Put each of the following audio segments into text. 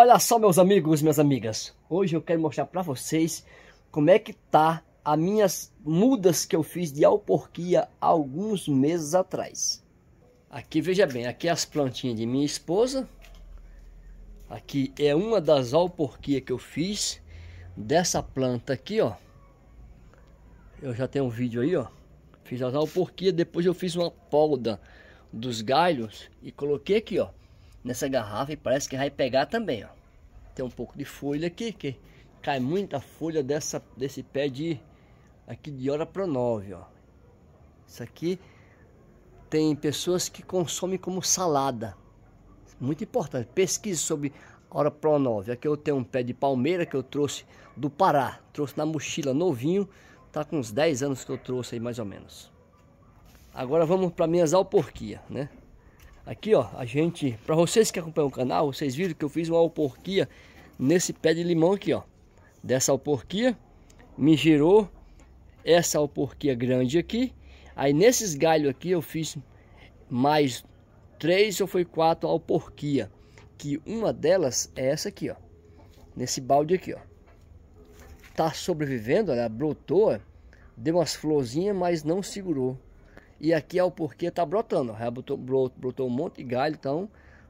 Olha só meus amigos, minhas amigas, hoje eu quero mostrar para vocês como é que tá as minhas mudas que eu fiz de alporquia alguns meses atrás. Aqui veja bem, aqui é as plantinhas de minha esposa, aqui é uma das alporquias que eu fiz, dessa planta aqui ó, eu já tenho um vídeo aí ó, fiz as alporquias, depois eu fiz uma polda dos galhos e coloquei aqui ó, nessa garrafa e parece que vai pegar também, ó tem um pouco de folha aqui, que cai muita folha dessa, desse pé de aqui de hora pro nove, ó. Isso aqui tem pessoas que consomem como salada. Muito importante. Pesquise sobre hora pro 9. Aqui eu tenho um pé de palmeira que eu trouxe do Pará. Trouxe na mochila novinho. Tá com uns 10 anos que eu trouxe aí mais ou menos. Agora vamos para minhas alporquia, né? Aqui, ó, a gente, para vocês que acompanham o canal, vocês viram que eu fiz uma alporquia nesse pé de limão aqui, ó. Dessa alporquia, me gerou essa alporquia grande aqui. Aí nesses galhos aqui eu fiz mais três ou foi quatro alporquia, que uma delas é essa aqui, ó. Nesse balde aqui, ó. Tá sobrevivendo, ela brotou, deu umas florzinhas, mas não segurou. E aqui é o porquê tá brotando. Já brotou, brotou um monte de galho, então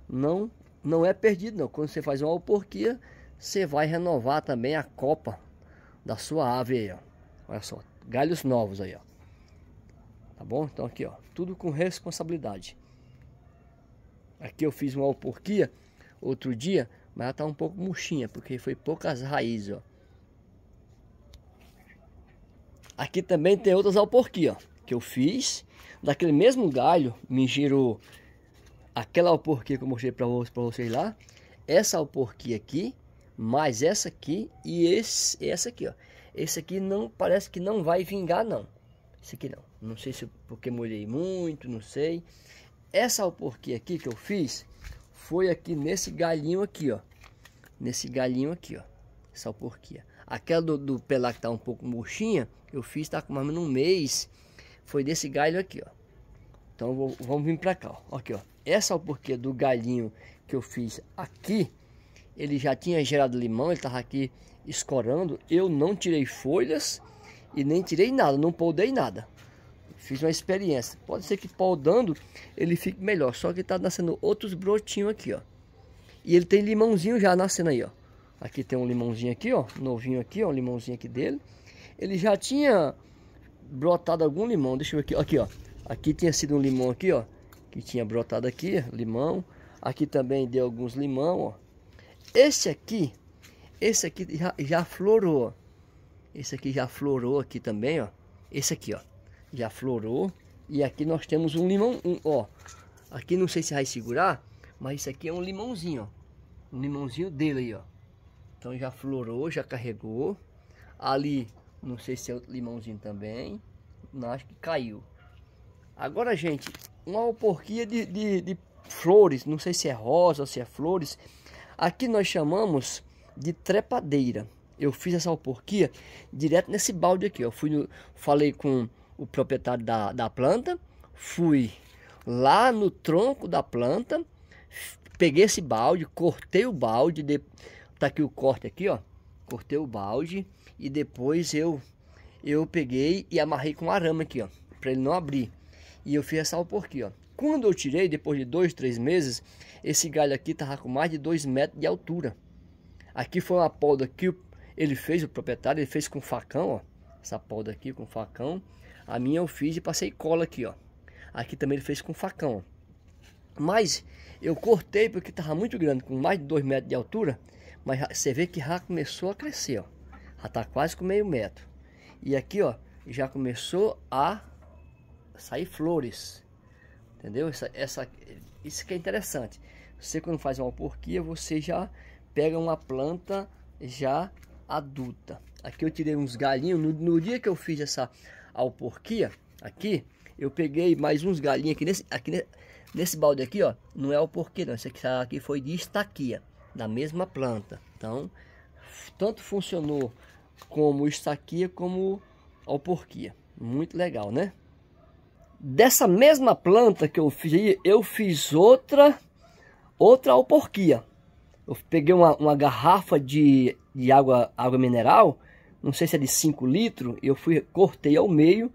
não, não é perdido não. Quando você faz uma alporquia, você vai renovar também a copa da sua ave aí, ó. Olha só, galhos novos aí, ó. Tá bom? Então aqui, ó, tudo com responsabilidade. Aqui eu fiz uma alporquia outro dia, mas ela tá um pouco murchinha, porque foi poucas raízes, ó. Aqui também tem outras alporquias, ó que eu fiz. Daquele mesmo galho me girou aquela alporquia que eu mostrei para vocês lá. Essa alporquia aqui, mais essa aqui e esse, essa aqui, ó. Esse aqui não parece que não vai vingar, não. Esse aqui não. Não sei se porque molhei muito, não sei. Essa alporquia aqui que eu fiz foi aqui nesse galhinho aqui, ó. Nesse galhinho aqui, ó. Essa alporquia. Aquela do, do pelar que tá um pouco murchinha, eu fiz, tá com mais ou menos um mês foi desse galho aqui, ó. Então vou, vamos vir para cá, ó. Aqui, ó. Essa é porquê do galhinho que eu fiz aqui, ele já tinha gerado limão, ele tava aqui escorando. Eu não tirei folhas e nem tirei nada, não podei nada. Fiz uma experiência. Pode ser que podando ele fique melhor, só que tá nascendo outros brotinhos aqui, ó. E ele tem limãozinho já nascendo aí, ó. Aqui tem um limãozinho aqui, ó, novinho aqui, ó, um limãozinho aqui dele. Ele já tinha brotado algum limão. Deixa eu ver aqui. Aqui, ó. Aqui tinha sido um limão aqui, ó. Que tinha brotado aqui, limão. Aqui também deu alguns limão, ó. Esse aqui, esse aqui já, já florou. Esse aqui já florou aqui também, ó. Esse aqui, ó. Já florou. E aqui nós temos um limão, um, ó. Aqui não sei se vai segurar, mas isso aqui é um limãozinho, ó. Um limãozinho dele aí, ó. Então já florou, já carregou. Ali não sei se é outro limãozinho também. Não, acho que caiu. Agora, gente, uma alporquia de, de, de flores. Não sei se é rosa, ou se é flores. Aqui nós chamamos de trepadeira. Eu fiz essa alporquia direto nesse balde aqui. Eu fui no, falei com o proprietário da, da planta. Fui lá no tronco da planta, peguei esse balde, cortei o balde, de... tá aqui o corte aqui, ó cortei o balde e depois eu eu peguei e amarrei com arame aqui, ó, para ele não abrir. E eu fiz essa porquê, ó. Quando eu tirei, depois de dois, três meses, esse galho aqui tava com mais de dois metros de altura. Aqui foi uma poda que ele fez, o proprietário, ele fez com facão, ó. Essa poda aqui com facão. A minha eu fiz e passei cola aqui, ó. Aqui também ele fez com facão, ó. Mas eu cortei porque tava muito grande, com mais de dois metros de altura. Mas você vê que já começou a crescer, ó. Já tá quase com meio metro. E aqui, ó, já começou a sair flores. Entendeu? Essa, essa, isso que é interessante. Você quando faz uma porquia, você já pega uma planta já adulta. Aqui eu tirei uns galinhos. No, no dia que eu fiz essa alporquia, aqui, eu peguei mais uns galinhos aqui nesse, aqui nesse balde aqui, ó. Não é alporquia não. Esse aqui, tá, aqui foi de estaquia da mesma planta. Então, tanto funcionou como estaquia como alporquia. Muito legal, né? Dessa mesma planta que eu fiz, eu fiz outra, outra alporquia. Eu peguei uma, uma garrafa de, de água, água mineral, não sei se é de 5 litros, eu fui, cortei ao meio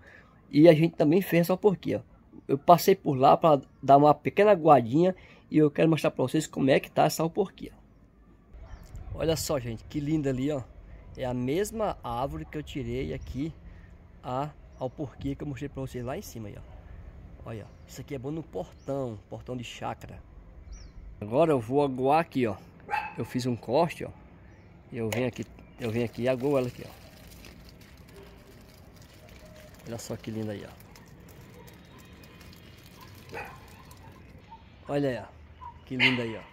e a gente também fez essa alporquia. Eu passei por lá para dar uma pequena guardinha e eu quero mostrar para vocês como é que tá essa alporquia. Olha só, gente, que linda ali, ó. É a mesma árvore que eu tirei aqui a alporquia que eu mostrei para vocês lá em cima, aí, ó. Olha, isso aqui é bom no portão, portão de chácara. Agora eu vou aguar aqui, ó. Eu fiz um corte, ó. Eu venho aqui, eu venho aqui e aguo ela aqui, ó. Olha só que linda aí, ó. Olha aí, ó. Que linda aí, ó.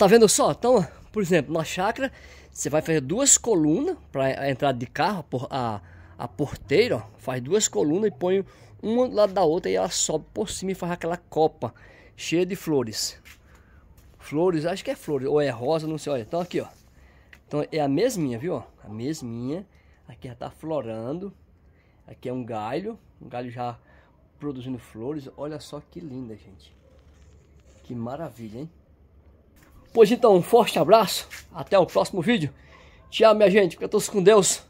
Tá vendo só? Então, por exemplo, na chácara, você vai fazer duas colunas para entrada de carro, a, a porteira, ó, faz duas colunas e põe uma do lado da outra e ela sobe por cima e faz aquela copa cheia de flores. Flores, acho que é flores, ou é rosa, não sei, olha. Então aqui, ó. Então é a mesminha, viu? A mesminha. Aqui já tá florando. Aqui é um galho, um galho já produzindo flores. Olha só que linda, gente. Que maravilha, hein? Pois então, um forte abraço. Até o próximo vídeo. Tchau, minha gente. Fica todos com Deus.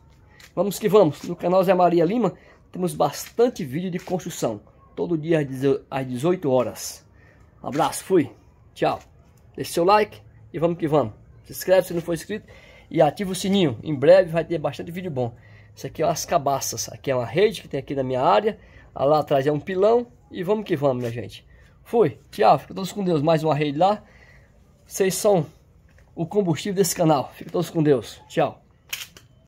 Vamos que vamos. No canal Zé Maria Lima, temos bastante vídeo de construção. Todo dia às 18 horas. abraço. Fui. Tchau. Deixe seu like e vamos que vamos. Se inscreve se não for inscrito e ativa o sininho. Em breve vai ter bastante vídeo bom. Isso aqui é as cabaças. Aqui é uma rede que tem aqui na minha área. Lá atrás é um pilão. E vamos que vamos, minha gente. Fui. Tchau. Fica todos com Deus. Mais uma rede lá. Vocês são o combustível desse canal. Fiquem todos com Deus. Tchau.